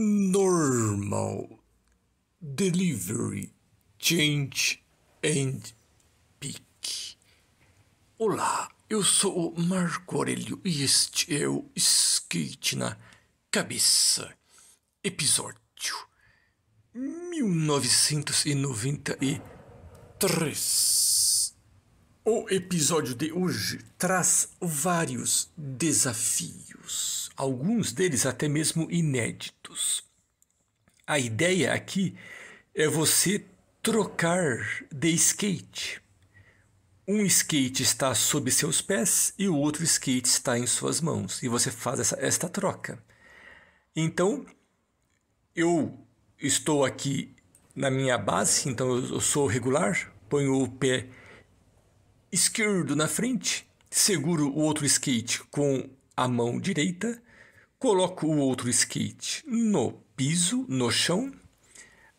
normal delivery change and pick. Olá, eu sou o Marco Aurelio e este é o Skate na Cabeça, episódio 1993. O episódio de hoje traz vários desafios alguns deles até mesmo inéditos. A ideia aqui é você trocar de skate. Um skate está sob seus pés e o outro skate está em suas mãos, e você faz essa, esta troca. Então, eu estou aqui na minha base, então eu sou regular, ponho o pé esquerdo na frente, seguro o outro skate com a mão direita coloco o outro skate no piso, no chão.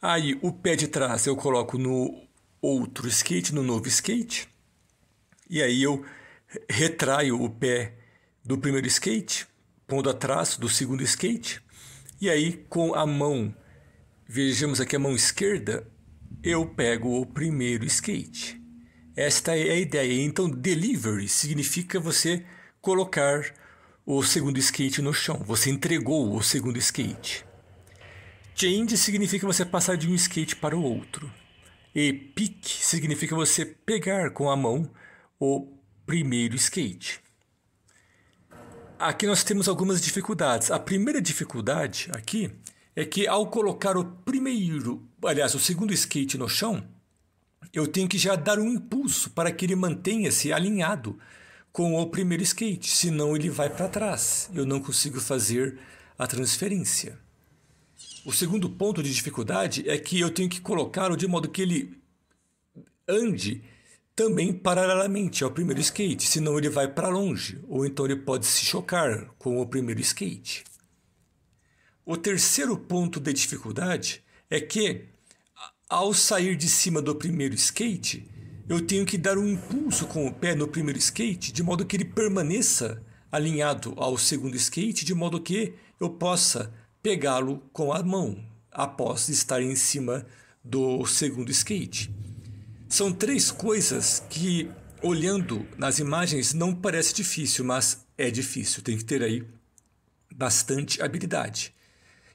Aí o pé de trás eu coloco no outro skate, no novo skate. E aí eu retraio o pé do primeiro skate, pondo atrás do segundo skate. E aí com a mão, vejamos aqui a mão esquerda, eu pego o primeiro skate. Esta é a ideia. Então, delivery significa você colocar o segundo skate no chão. Você entregou o segundo skate. Change significa você passar de um skate para o outro. E pick significa você pegar com a mão o primeiro skate. Aqui nós temos algumas dificuldades. A primeira dificuldade aqui é que ao colocar o primeiro, aliás, o segundo skate no chão, eu tenho que já dar um impulso para que ele mantenha-se alinhado com o primeiro skate, senão ele vai para trás. Eu não consigo fazer a transferência. O segundo ponto de dificuldade é que eu tenho que colocá-lo de modo que ele ande também paralelamente ao primeiro skate, senão ele vai para longe, ou então ele pode se chocar com o primeiro skate. O terceiro ponto de dificuldade é que, ao sair de cima do primeiro skate, eu tenho que dar um impulso com o pé no primeiro skate de modo que ele permaneça alinhado ao segundo skate, de modo que eu possa pegá-lo com a mão após estar em cima do segundo skate. São três coisas que, olhando nas imagens, não parece difícil, mas é difícil. Tem que ter aí bastante habilidade.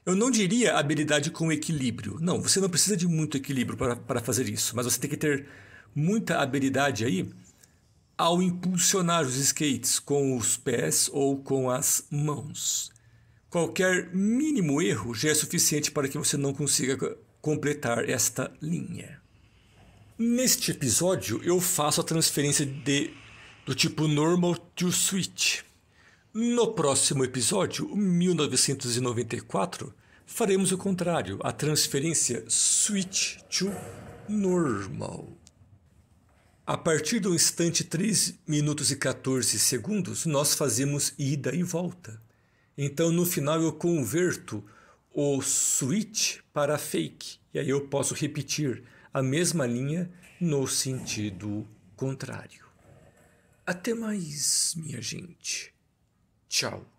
Eu não diria habilidade com equilíbrio. Não, você não precisa de muito equilíbrio para fazer isso, mas você tem que ter muita habilidade aí ao impulsionar os skates com os pés ou com as mãos. Qualquer mínimo erro já é suficiente para que você não consiga completar esta linha. Neste episódio, eu faço a transferência de, do tipo normal to switch. No próximo episódio, 1994, faremos o contrário, a transferência switch to normal. A partir do instante 3 minutos e 14 segundos, nós fazemos ida e volta. Então, no final, eu converto o switch para fake. E aí eu posso repetir a mesma linha no sentido contrário. Até mais, minha gente. Tchau.